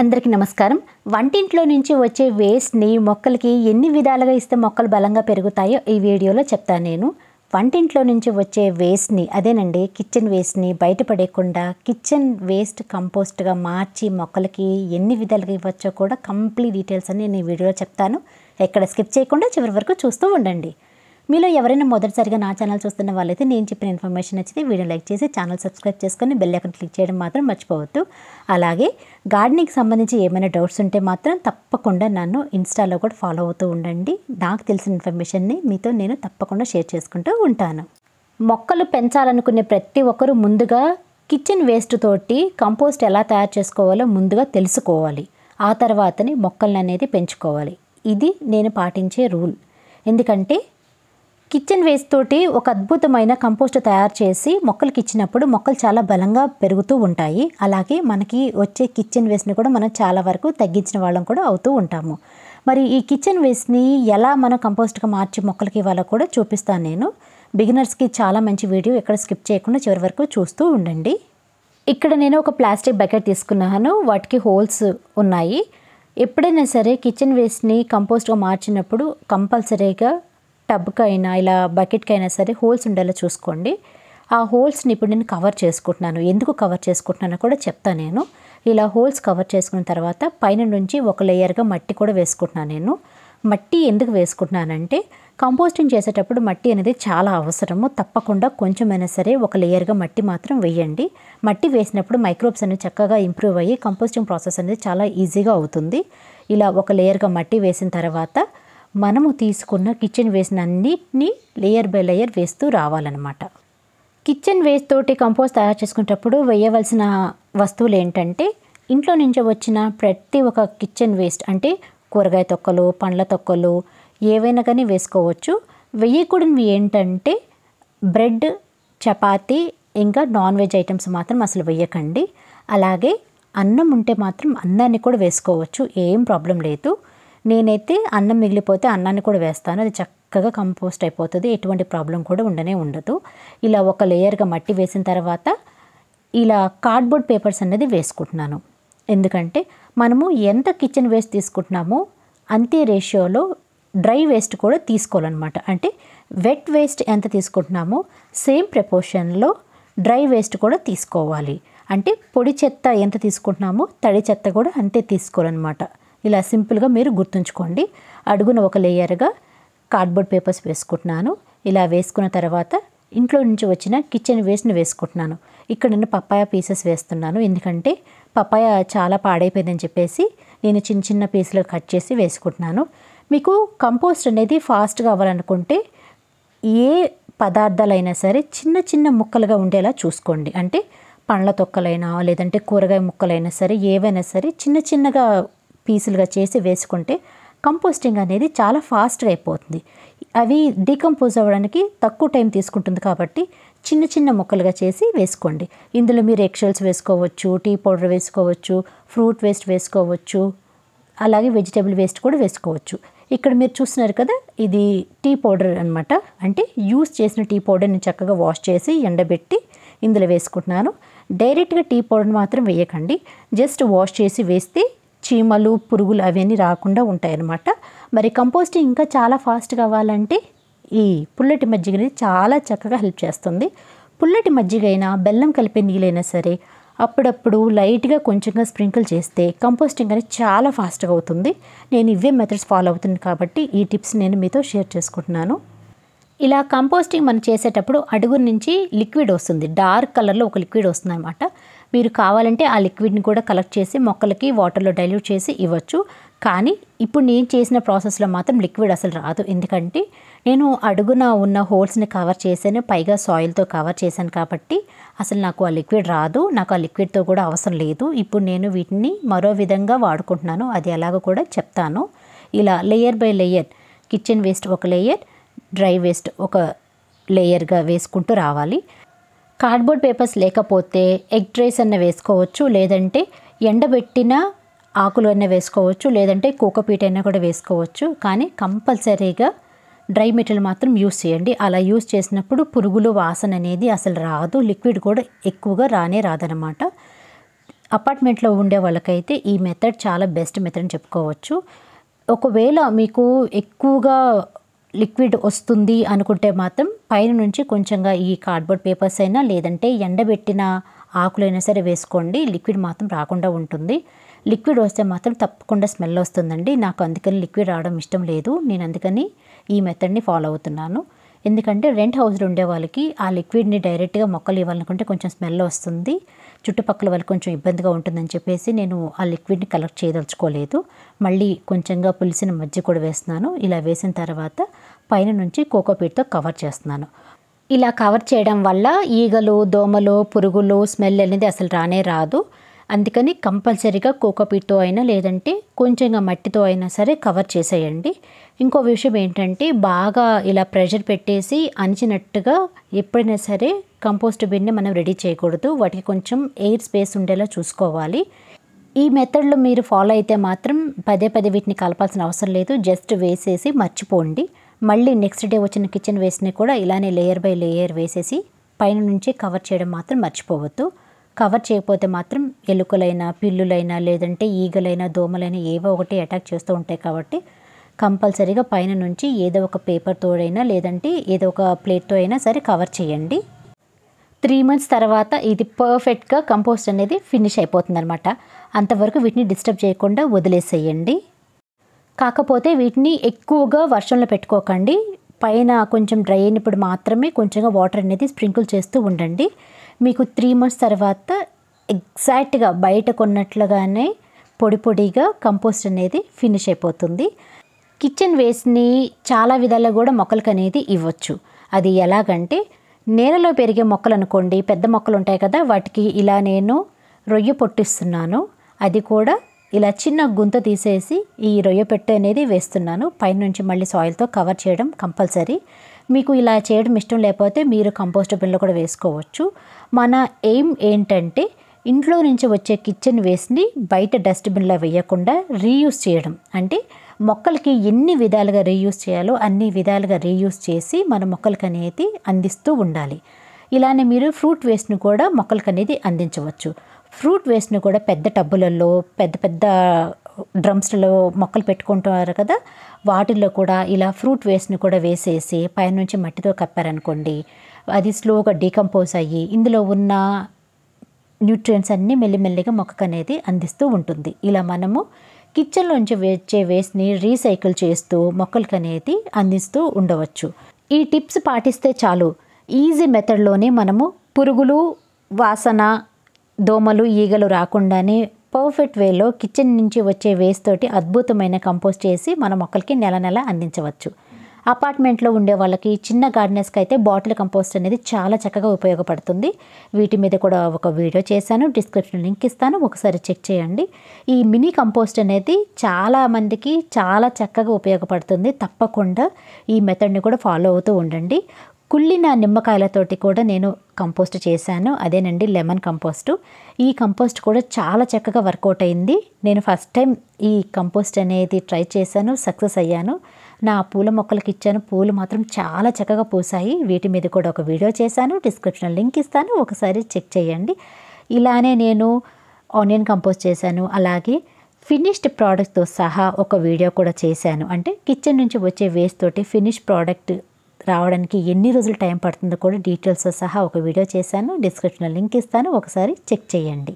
అందరికీ నమస్కారం వంటింట్లో నుంచి వచ్చే వేస్ట్ని మొక్కలకి ఎన్ని విధాలుగా ఇస్తే మొక్కలు బలంగా పెరుగుతాయో ఈ వీడియోలో చెప్తాను నేను వంటింట్లో నుంచి వచ్చే వేస్ట్ని అదేనండి కిచెన్ వేస్ట్ని బయటపడేయకుండా కిచెన్ వేస్ట్ కంపోస్ట్గా మార్చి మొక్కలకి ఎన్ని విధాలుగా ఇవ్వచ్చో కూడా కంప్లీట్ డీటెయిల్స్ అని నేను ఈ వీడియోలో చెప్తాను ఎక్కడ స్కిప్ చేయకుండా చివరి వరకు చూస్తూ ఉండండి మీలో ఎవరైనా మొదటిసారిగా నా ఛానల్ చూస్తున్న వాళ్ళైతే నేను చెప్పిన ఇన్ఫర్మేషన్ నచ్చితే వీడియో లైక్ చేసి ఛానల్ సబ్స్క్రైబ్ చేసుకొని బెల్ ఐకన్ క్లిక్ చేయడం మాత్రం మర్చిపోవద్దు అలాగే గార్డెనింగ్కి సంబంధించి ఏమైనా డౌట్స్ ఉంటే మాత్రం తప్పకుండా నన్ను ఇన్స్టాలో కూడా ఫాలో అవుతూ ఉండండి నాకు తెలిసిన ఇన్ఫర్మేషన్ని మీతో నేను తప్పకుండా షేర్ చేసుకుంటూ ఉంటాను మొక్కలు పెంచాలనుకునే ప్రతి ఒక్కరూ ముందుగా కిచెన్ వేస్ట్ తోటి కంపోస్ట్ ఎలా తయారు చేసుకోవాలో ముందుగా తెలుసుకోవాలి ఆ తర్వాతనే మొక్కలను అనేది పెంచుకోవాలి ఇది నేను పాటించే రూల్ ఎందుకంటే కిచెన్ వేస్ట్ తోటి ఒక అద్భుతమైన కంపోస్ట్ తయారు చేసి మొక్కలకి ఇచ్చినప్పుడు మొక్కలు చాలా బలంగా పెరుగుతూ ఉంటాయి అలాగే మనకి వచ్చే కిచెన్ వేస్ట్ని కూడా మనం చాలా వరకు తగ్గించిన వాళ్ళం కూడా అవుతూ ఉంటాము మరి ఈ కిచెన్ వేస్ట్ని ఎలా మనం కంపోస్ట్గా మార్చి మొక్కలకి ఇవ్వాలో కూడా చూపిస్తాను నేను బిగినర్స్కి చాలా మంచి వీడియో ఎక్కడ స్కిప్ చేయకుండా చివరి వరకు చూస్తూ ఉండండి ఇక్కడ నేను ఒక ప్లాస్టిక్ బకెట్ తీసుకున్నాను వాటికి హోల్స్ ఉన్నాయి ఎప్పుడైనా సరే కిచెన్ వేస్ట్ని కంపోస్ట్గా మార్చినప్పుడు కంపల్సరీగా టబ్కైనా ఇలా బకెట్కైనా సరే హోల్స్ ఉండేలా చూసుకోండి ఆ హోల్స్ని ఇప్పుడు నేను కవర్ చేసుకుంటున్నాను ఎందుకు కవర్ చేసుకుంటున్నానో కూడా చెప్తాను నేను ఇలా హోల్స్ కవర్ చేసుకున్న తర్వాత పైన నుంచి ఒక లేయర్గా మట్టి కూడా వేసుకుంటున్నాను నేను మట్టి ఎందుకు వేసుకుంటున్నానంటే కంపోస్టింగ్ చేసేటప్పుడు మట్టి అనేది చాలా అవసరము తప్పకుండా కొంచెమైనా సరే ఒక లేయర్గా మట్టి మాత్రం వేయండి మట్టి వేసినప్పుడు మైక్రోబ్స్ అనేవి చక్కగా ఇంప్రూవ్ అయ్యి కంపోస్టింగ్ ప్రాసెస్ అనేది చాలా ఈజీగా అవుతుంది ఇలా ఒక లేయర్గా మట్టి వేసిన తర్వాత మనము తీసుకున్న కిచెన్ వేస్ట్ అన్నిటినీ లేయర్ బై లేయర్ వేస్తూ రావాలన్నమాట కిచెన్ వేస్ట్ తోటి కంపోస్ట్ తయారు చేసుకునేటప్పుడు వేయవలసిన వస్తువులు ఏంటంటే ఇంట్లో నుంచి వచ్చిన ప్రతి ఒక కిచెన్ వేస్ట్ అంటే కూరగాయ తొక్కలు పండ్ల తొక్కలు ఏవైనా కానీ వేసుకోవచ్చు వేయకూడనివి ఏంటంటే బ్రెడ్ చపాతి ఇంకా నాన్ వెజ్ ఐటమ్స్ మాత్రం అసలు వేయకండి అలాగే అన్నం ఉంటే మాత్రం అన్నాన్ని కూడా వేసుకోవచ్చు ఏం ప్రాబ్లం లేదు నేనైతే అన్నం మిగిలిపోతే అన్నాన్ని కూడా వేస్తాను అది చక్కగా కంపోస్ట్ అయిపోతుంది ఎటువంటి ప్రాబ్లం కూడా ఉండనే ఉండదు ఇలా ఒక లేయర్గా మట్టి వేసిన తర్వాత ఇలా కార్డ్బోర్డ్ పేపర్స్ అనేది వేసుకుంటున్నాను ఎందుకంటే మనము ఎంత కిచెన్ వేస్ట్ తీసుకుంటున్నామో అంతే రేషియోలో డ్రై వేస్ట్ కూడా తీసుకోవాలన్నమాట అంటే వెట్ వేస్ట్ ఎంత తీసుకుంటున్నామో సేమ్ ప్రపోర్షన్లో డ్రై వేస్ట్ కూడా తీసుకోవాలి అంటే పొడి చెత్త ఎంత తీసుకుంటున్నామో తడి చెత్త కూడా అంతే తీసుకోవాలన్నమాట ఇలా సింపుల్గా మీరు గుర్తుంచుకోండి అడుగున ఒక లేయర్గా కార్డ్బోర్డ్ పేపర్స్ వేసుకుంటున్నాను ఇలా వేసుకున్న తర్వాత ఇంట్లో నుంచి వచ్చిన కిచెన్ వేస్ట్ని వేసుకుంటున్నాను ఇక్కడ నేను పప్పాయ పీసెస్ వేస్తున్నాను ఎందుకంటే పప్పాయ చాలా పాడైపోయిందని చెప్పేసి నేను చిన్న చిన్న పీసులు కట్ చేసి వేసుకుంటున్నాను మీకు కంపోస్ట్ అనేది ఫాస్ట్గా అవ్వాలనుకుంటే ఏ పదార్థాలైనా సరే చిన్న చిన్న ముక్కలుగా ఉండేలా చూసుకోండి అంటే పండ్ల తొక్కలైనా లేదంటే కూరగాయ ముక్కలైనా సరే ఏవైనా సరే చిన్న చిన్నగా పీసులుగా చేసి వేసుకుంటే కంపోస్టింగ్ అనేది చాలా ఫాస్ట్గా అయిపోతుంది అవి డీకంపోజ్ అవ్వడానికి తక్కువ టైం తీసుకుంటుంది కాబట్టి చిన్న చిన్న ముక్కలుగా చేసి వేసుకోండి ఇందులో మీరు ఎక్షల్స్ వేసుకోవచ్చు టీ పౌడర్ వేసుకోవచ్చు ఫ్రూట్ వేస్ట్ వేసుకోవచ్చు అలాగే వెజిటేబుల్ వేస్ట్ కూడా వేసుకోవచ్చు ఇక్కడ మీరు చూస్తున్నారు కదా ఇది టీ పౌడర్ అనమాట అంటే యూస్ చేసిన టీ పౌడర్ని చక్కగా వాష్ చేసి ఎండబెట్టి ఇందులో వేసుకుంటున్నాను డైరెక్ట్గా టీ పౌడర్ మాత్రం వేయకండి జస్ట్ వాష్ చేసి వేస్తే చీమలు పురుగులు అవన్నీ రాకుండా ఉంటాయి అన్నమాట మరి కంపోస్టింగ్ ఇంకా చాలా ఫాస్ట్గా అవ్వాలంటే ఈ పుల్లటి మజ్జిగ అనేది చాలా చక్కగా హెల్ప్ చేస్తుంది పుల్లటి మజ్జిగ అయినా బెల్లం కలిపే నీళ్ళైనా సరే అప్పుడప్పుడు లైట్గా కొంచెంగా స్ప్రింకిల్ చేస్తే కంపోస్టింగ్ అనేది చాలా ఫాస్ట్గా అవుతుంది నేను ఇవే మెథడ్స్ ఫాలో అవుతుంది కాబట్టి ఈ టిప్స్ నేను మీతో షేర్ చేసుకుంటున్నాను ఇలా కంపోస్టింగ్ మనం చేసేటప్పుడు అడుగు నుంచి లిక్విడ్ వస్తుంది డార్క్ కలర్లో ఒక లిక్విడ్ వస్తుంది అనమాట మీరు కావాలంటే ఆ లిక్విడ్ని కూడా కలెక్ట్ చేసి మొక్కలకి వాటర్లో డైల్యూట్ చేసి ఇవ్వచ్చు కానీ ఇప్పుడు నేను చేసిన ప్రాసెస్లో మాత్రం లిక్విడ్ అసలు రాదు ఎందుకంటే నేను అడుగున ఉన్న హోల్స్ని కవర్ చేశాను పైగా సాయిల్తో కవర్ చేశాను కాబట్టి అసలు నాకు ఆ లిక్విడ్ రాదు నాకు ఆ లిక్విడ్తో కూడా అవసరం లేదు ఇప్పుడు నేను వీటిని మరో విధంగా వాడుకుంటున్నాను అది ఎలాగో కూడా చెప్తాను ఇలా layer by layer kitchen waste ఒక లేయర్ డ్రై వేస్ట్ ఒక లేయర్గా వేసుకుంటూ రావాలి కార్డ్బోర్డ్ పేపర్స్ లేకపోతే ఎగ్ ట్రేస్ అన్న వేసుకోవచ్చు లేదంటే ఎండబెట్టిన ఆకులు అన్న వేసుకోవచ్చు లేదంటే కూకపీట అయినా కూడా వేసుకోవచ్చు కానీ కంపల్సరీగా డ్రై మెటీరియల్ మాత్రం యూస్ చేయండి అలా యూస్ చేసినప్పుడు పురుగులు వాసన అనేది అసలు రాదు లిక్విడ్ కూడా ఎక్కువగా రానే రాదనమాట అపార్ట్మెంట్లో ఉండే వాళ్ళకైతే ఈ మెథడ్ చాలా బెస్ట్ మెథడ్ అని చెప్పుకోవచ్చు ఒకవేళ మీకు ఎక్కువగా లిక్విడ్ వస్తుంది అనుకుంటే మాత్రం పైన నుంచి కొంచెంగా ఈ కార్డ్బోర్డ్ పేపర్స్ అయినా లేదంటే ఎండబెట్టిన ఆకులైనా సరే వేసుకోండి లిక్విడ్ మాత్రం రాకుండా ఉంటుంది లిక్విడ్ వస్తే మాత్రం తప్పకుండా స్మెల్ వస్తుందండి నాకు అందుకని లిక్విడ్ రావడం ఇష్టం లేదు నేను అందుకని ఈ మెథడ్ని ఫాలో అవుతున్నాను ఎందుకంటే రెంట్ హౌస్లో ఉండే వాళ్ళకి ఆ లిక్విడ్ని డైరెక్ట్గా మొక్కలు ఇవ్వాలనుకుంటే కొంచెం స్మెల్ వస్తుంది చుట్టుపక్కల వాళ్ళకి కొంచెం ఇబ్బందిగా ఉంటుందని చెప్పేసి నేను ఆ లిక్విడ్ని కలెక్ట్ చేయదలుచుకోలేదు మళ్ళీ కొంచెంగా పులిసిన మజ్జి కూడా వేస్తున్నాను ఇలా వేసిన తర్వాత పైన నుంచి కోకోపీట్తో కవర్ చేస్తున్నాను ఇలా కవర్ చేయడం వల్ల ఈగలు దోమలు పురుగులు స్మెల్ అనేది అసలు రానే రాదు అందుకని కంపల్సరీగా కోకోపీట్తో అయినా లేదంటే కొంచెంగా మట్టితో అయినా సరే కవర్ చేసేయండి ఇంకో విషయం ఏంటంటే బాగా ఇలా ప్రెషర్ పెట్టేసి అణచినట్టుగా ఎప్పుడైనా సరే కంపోస్ట్ బిన్ని మనం రెడీ చేయకూడదు వాటికి కొంచెం ఎయిర్ స్పేస్ ఉండేలా చూసుకోవాలి ఈ మెథడ్లో మీరు ఫాలో అయితే మాత్రం పదే పదే వీటిని కలపాల్సిన అవసరం లేదు జస్ట్ వేసేసి మర్చిపోండి మళ్ళీ నెక్స్ట్ డే వచ్చిన కిచెన్ వేస్ట్ని కూడా ఇలానే లేయర్ బై లేయర్ వేసేసి పైన నుంచి కవర్ చేయడం మాత్రం మర్చిపోవద్దు కవర్ చేయకపోతే మాత్రం ఎలుకలైనా పిల్లులైనా లేదంటే ఈగలైనా దోమలైనా ఏవో ఒకటి అటాక్ చేస్తూ ఉంటాయి కాబట్టి కంపల్సరీగా పైన నుంచి ఏదో ఒక పేపర్ తోడైనా లేదంటే ఏదో ఒక ప్లేట్తో అయినా సరే కవర్ చేయండి త్రీ మంత్స్ తర్వాత ఇది పర్ఫెక్ట్గా కంపోస్ట్ అనేది ఫినిష్ అయిపోతుంది అనమాట అంతవరకు వీటిని డిస్టర్బ్ చేయకుండా వదిలేసేయండి కాకపోతే వీటిని ఎక్కువగా వర్షంలో పెట్టుకోకండి పైన కొంచెం డ్రై అయినప్పుడు మాత్రమే కొంచెంగా వాటర్ అనేది స్ప్రింకిల్ చేస్తూ ఉండండి మీకు త్రీ మంత్స్ తర్వాత ఎగ్జాక్ట్గా బయట కొన్నట్లుగానే పొడి పొడిగా కంపోస్ట్ అనేది ఫినిష్ అయిపోతుంది కిచెన్ వేస్ట్ని చాలా విధాలుగా కూడా మొక్కలకు అనేది ఇవ్వచ్చు అది ఎలాగంటే నేలలో పెరిగే మొక్కలు అనుకోండి పెద్ద మొక్కలు ఉంటాయి కదా వాటికి ఇలా నేను రొయ్య పొట్టిస్తున్నాను అది కూడా ఇలా చిన్న గుంత తీసేసి ఈ రొయ్య పెట్టు అనేది వేస్తున్నాను పైనుంచి మళ్ళీ సాయిల్తో కవర్ చేయడం కంపల్సరీ మీకు ఇలా చేయడం ఇష్టం లేకపోతే మీరు కంపోస్ట్ బిన్లో కూడా వేసుకోవచ్చు మన ఎయిమ్ ఏంటంటే ఇంట్లో నుంచి వచ్చే కిచెన్ వేస్ట్ని బయట డస్ట్బిన్లో వేయకుండా రీయూస్ చేయడం అంటే మొక్కలకి ఎన్ని విధాలుగా రీయూస్ చేయాలో అన్ని విధాలుగా రీయూస్ చేసి మన మొక్కలకి అనేది అందిస్తూ ఉండాలి ఇలానే మీరు ఫ్రూట్ వేస్ట్ను కూడా మొక్కలకి అనేది అందించవచ్చు ఫ్రూట్ వేస్ట్ను కూడా పెద్ద టబ్బులలో పెద్ద పెద్ద డ్రమ్స్లలో మొక్కలు పెట్టుకుంటున్నారు కదా వాటిల్లో కూడా ఇలా ఫ్రూట్ వేస్ట్ని కూడా వేసేసి పైనుంచి మట్టితో కప్పారనుకోండి అది స్లోగా డీకంపోజ్ అయ్యి ఇందులో ఉన్న న్యూట్రియన్స్ అన్నీ మెల్లిమెల్లిగా మొక్కకు అనేది అందిస్తూ ఉంటుంది ఇలా మనము కిచెన్లోంచి వచ్చే వేస్ట్ని రీసైకిల్ చేస్తూ మొక్కలకు అనేది అందిస్తూ ఉండవచ్చు ఈ టిప్స్ పాటిస్తే చాలు ఈజీ మెథడ్లోనే మనము పురుగులు వాసన దోమలు ఈగలు రాకుండానే పర్ఫెక్ట్ వేలో కిచెన్ నుంచి వచ్చే వేస్ట్ తోటి అద్భుతమైన కంపోస్ట్ చేసి మన మొక్కలకి నెల నెల అందించవచ్చు అపార్ట్మెంట్లో ఉండే వాళ్ళకి చిన్న గార్డెనర్స్కి అయితే బాటిల్ కంపోస్ట్ అనేది చాలా చక్కగా ఉపయోగపడుతుంది వీటి మీద కూడా ఒక వీడియో చేశాను డిస్క్రిప్షన్ లింక్ ఇస్తాను ఒకసారి చెక్ చేయండి ఈ మినీ కంపోస్ట్ అనేది చాలా మందికి చాలా చక్కగా ఉపయోగపడుతుంది తప్పకుండా ఈ మెథడ్ని కూడా ఫాలో అవుతూ ఉండండి కుళ్ళిన నిమ్మకాయలతోటి కూడా నేను కంపోస్ట్ చేశాను అదేనండి లెమన్ కంపోస్టు ఈ కంపోస్ట్ కూడా చాలా చక్కగా వర్కౌట్ అయింది నేను ఫస్ట్ టైం ఈ కంపోస్ట్ అనేది ట్రై చేశాను సక్సెస్ అయ్యాను నా పూల మొక్కలకి ఇచ్చాను పూలు మాత్రం చాలా చక్కగా పూసాయి వీటి మీద కూడా ఒక వీడియో చేశాను డిస్క్రిప్షన్ లింక్ ఇస్తాను ఒకసారి చెక్ చేయండి ఇలానే నేను ఆనియన్ కంపోస్ట్ చేశాను అలాగే ఫినిష్డ్ ప్రోడక్ట్తో సహా ఒక వీడియో కూడా చేశాను అంటే కిచెన్ నుంచి వచ్చే వేస్ట్ తోటి ఫినిష్ ప్రోడక్ట్ రావడానికి ఎన్ని రోజులు టైం పడుతుందో కూడా డీటెయిల్స్తో సహా ఒక వీడియో చేశాను డిస్క్రిప్షన్లో లింక్ ఇస్తాను ఒకసారి చెక్ చేయండి